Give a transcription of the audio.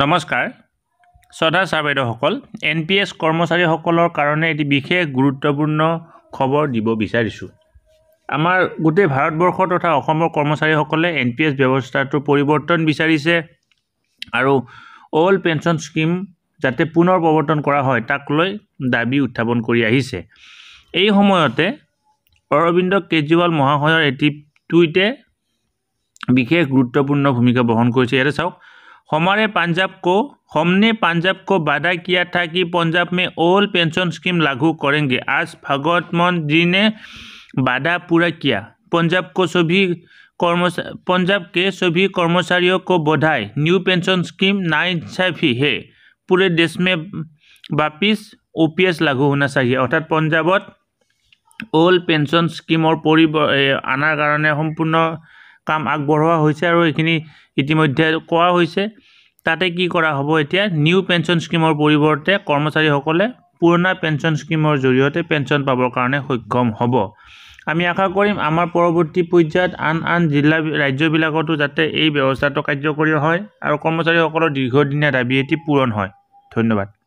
নমস্কাৰ শ্ৰদ্ধা ছাৰ বাইদেউসকল এন পি এছ কৰ্মচাৰীসকলৰ কাৰণে এটি বিশেষ গুৰুত্বপূৰ্ণ খবৰ দিব বিচাৰিছোঁ আমাৰ গোটেই ভাৰতবৰ্ষ তথা অসমৰ কৰ্মচাৰীসকলে এন পি এছ ব্যৱস্থাটো পৰিৱৰ্তন বিচাৰিছে আৰু অল্ড পেঞ্চন স্কীম যাতে পুনৰ প্ৰৱৰ্তন কৰা হয় তাক লৈ দাবী উত্থাপন কৰি আহিছে এই সময়তে অৰবিন্দ কেজৰিৱাল মহাশয়ৰ এটি টুইটে বিশেষ গুৰুত্বপূৰ্ণ ভূমিকা বহন কৰিছে ইয়াতে চাওক हमारे पंजाब को हमने पंजाब को वादा किया था कि पंजाब में ओल पेंशन स्कीम लागू करेंगे आज भगवत मोहन जी ने वादा पूरा किया पंजाब को सभी कर्म पंजाब के सभी कर्मचारियों को बधाई न्यू पेंशन स्कीम नाइन सेफी है पूरे देश में वापिस ओपीएस लागू होना चाहिए अर्थात पंजाब ओल्ड पेंशन स्कीम और परिव अनार कारण सम्पूर्ण কাম আগবঢ়োৱা হৈছে আৰু এইখিনি ইতিমধ্যে কোৱা হৈছে তাতে কি কৰা হ'ব এতিয়া নিউ পেঞ্চন স্কিমৰ পৰিৱৰ্তে কৰ্মচাৰীসকলে পুৰণা পেঞ্চন স্কিমৰ জৰিয়তে পেঞ্চন পাবৰ কাৰণে সক্ষম হ'ব আমি আশা কৰিম আমাৰ পৰৱৰ্তী পৰ্যায়ত আন আন জিলা ৰাজ্যবিলাকতো যাতে এই ব্যৱস্থাটো কাৰ্যকৰী হয় আৰু কৰ্মচাৰীসকলৰ দীৰ্ঘদিনীয়া দাবী এটি পূৰণ হয় ধন্যবাদ